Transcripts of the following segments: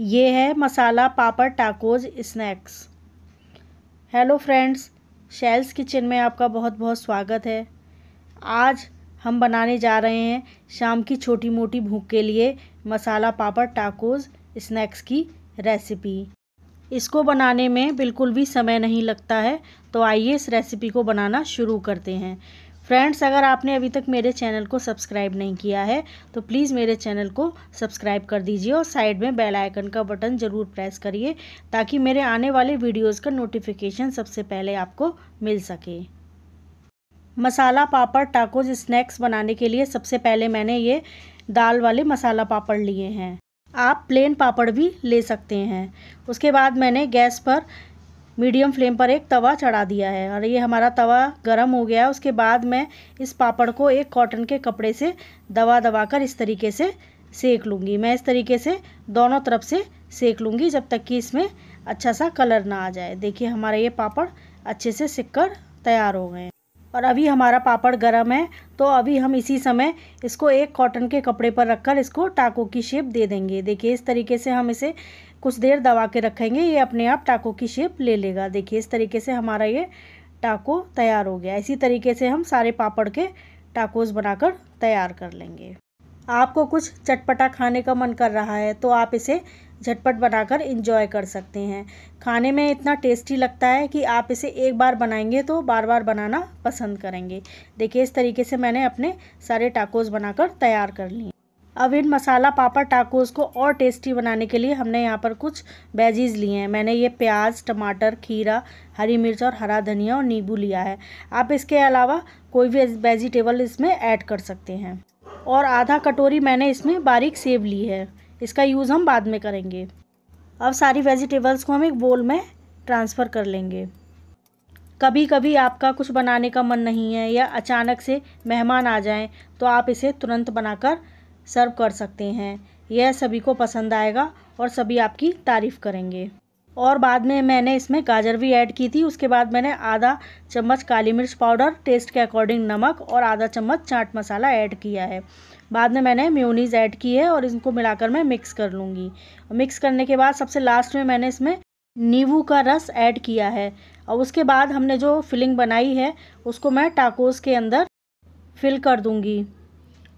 ये है masala papad tacos snacks hello friends shells kitchen में आपका बहुत बहुत स्वागत है आज हम बनाने जा रहे हैं शाम की छोटी मोटी भूख के लिए मसाला पापड़ टाकोज स्नैक्स की रेसिपी इसको बनाने में बिल्कुल भी समय नहीं लगता है तो आइए इस रेसिपी को बनाना शुरू करते हैं फ्रेंड्स अगर आपने अभी तक मेरे चैनल को सब्सक्राइब नहीं किया है तो प्लीज़ मेरे चैनल को सब्सक्राइब कर दीजिए और साइड में बेल आइकन का बटन ज़रूर प्रेस करिए ताकि मेरे आने वाले वीडियोज़ का नोटिफिकेशन सबसे पहले आपको मिल सके मसाला पापड़ टाकोज स्नैक्स बनाने के लिए सबसे पहले मैंने ये दाल वाले मसाला पापड़ लिए हैं आप प्लेन पापड़ भी ले सकते हैं उसके बाद मैंने गैस पर मीडियम फ्लेम पर एक तवा चढ़ा दिया है और ये हमारा तवा गर्म हो गया है उसके बाद मैं इस पापड़ को एक कॉटन के कपड़े से दबा दबा कर इस तरीके से सेक लूँगी मैं इस तरीके से दोनों तरफ से सेक लूँगी जब तक कि इसमें अच्छा सा कलर ना आ जाए देखिए हमारा ये पापड़ अच्छे से सिक कर तैयार हो गए और अभी हमारा पापड़ गर्म है तो अभी हम इसी समय इसको एक कॉटन के कपड़े पर रखकर इसको टाको की शेप दे देंगे देखिए इस तरीके से हम इसे कुछ देर दबा के रखेंगे ये अपने आप टाको की शेप ले लेगा देखिए इस तरीके से हमारा ये टाको तैयार हो गया इसी तरीके से हम सारे पापड़ के टाकोस बनाकर तैयार कर लेंगे आपको कुछ चटपटा खाने का मन कर रहा है तो आप इसे झटपट बनाकर इंजॉय कर सकते हैं खाने में इतना टेस्टी लगता है कि आप इसे एक बार बनाएंगे तो बार बार बनाना पसंद करेंगे देखिए इस तरीके से मैंने अपने सारे टाकोस बनाकर तैयार कर लिए अब इन मसाला पापड़ टाकोस को और टेस्टी बनाने के लिए हमने यहाँ पर कुछ बेजीज लिए हैं मैंने ये प्याज टमाटर खीरा हरी मिर्च और हरा धनिया और नींबू लिया है आप इसके अलावा कोई भी वेजिटेबल इसमें ऐड कर सकते हैं और आधा कटोरी मैंने इसमें बारीक सेब ली है इसका यूज़ हम बाद में करेंगे अब सारी वेजिटेबल्स को हम एक बोल में ट्रांसफ़र कर लेंगे कभी कभी आपका कुछ बनाने का मन नहीं है या अचानक से मेहमान आ जाएं तो आप इसे तुरंत बनाकर सर्व कर सकते हैं यह सभी को पसंद आएगा और सभी आपकी तारीफ़ करेंगे और बाद में मैंने इसमें गाजर भी ऐड की थी उसके बाद मैंने आधा चम्मच काली मिर्च पाउडर टेस्ट के अकॉर्डिंग नमक और आधा चम्मच चाट मसाला ऐड किया है बाद में मैंने म्यूनीज ऐड की है और इनको मिलाकर मैं मिक्स कर लूँगी मिक्स करने के बाद सबसे लास्ट में मैंने इसमें नींबू का रस ऐड किया है और उसके बाद हमने जो फिलिंग बनाई है उसको मैं टाकोस के अंदर फिल कर दूँगी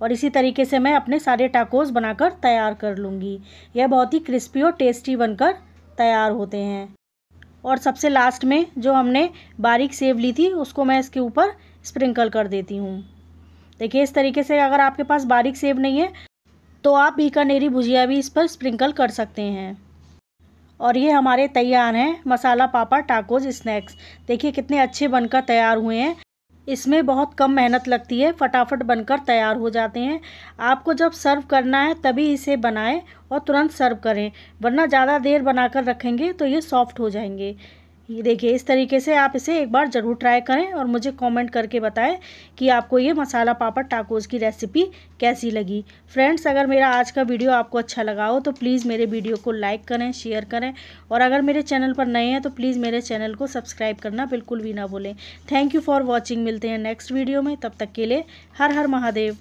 और इसी तरीके से मैं अपने सारे टाकोस बनाकर तैयार कर लूँगी यह बहुत ही क्रिस्पी और टेस्टी बनकर तैयार होते हैं और सबसे लास्ट में जो हमने बारीक सेव ली थी उसको मैं इसके ऊपर स्प्रिंकल कर देती हूँ देखिए इस तरीके से अगर आपके पास बारीक सेव नहीं है तो आप बीकानेरी भुजिया भी इस पर स्प्रिंकल कर सकते हैं और ये हमारे तैयार हैं मसाला पापड़ टाकोज स्नैक्स देखिए कितने अच्छे बनकर तैयार हुए हैं इसमें बहुत कम मेहनत लगती है फटाफट बनकर तैयार हो जाते हैं आपको जब सर्व करना है तभी इसे बनाएं और तुरंत सर्व करें वरना ज़्यादा देर बनाकर रखेंगे तो ये सॉफ्ट हो जाएंगे ये देखिए इस तरीके से आप इसे एक बार ज़रूर ट्राई करें और मुझे कमेंट करके बताएं कि आपको ये मसाला पापड़ टाकोस की रेसिपी कैसी लगी फ्रेंड्स अगर मेरा आज का वीडियो आपको अच्छा लगा हो तो प्लीज़ मेरे वीडियो को लाइक करें शेयर करें और अगर मेरे चैनल पर नए हैं तो प्लीज़ मेरे चैनल को सब्सक्राइब करना बिल्कुल भी ना भूलें थैंक यू फॉर वॉचिंग मिलते हैं नेक्स्ट वीडियो में तब तक के लिए हर हर महादेव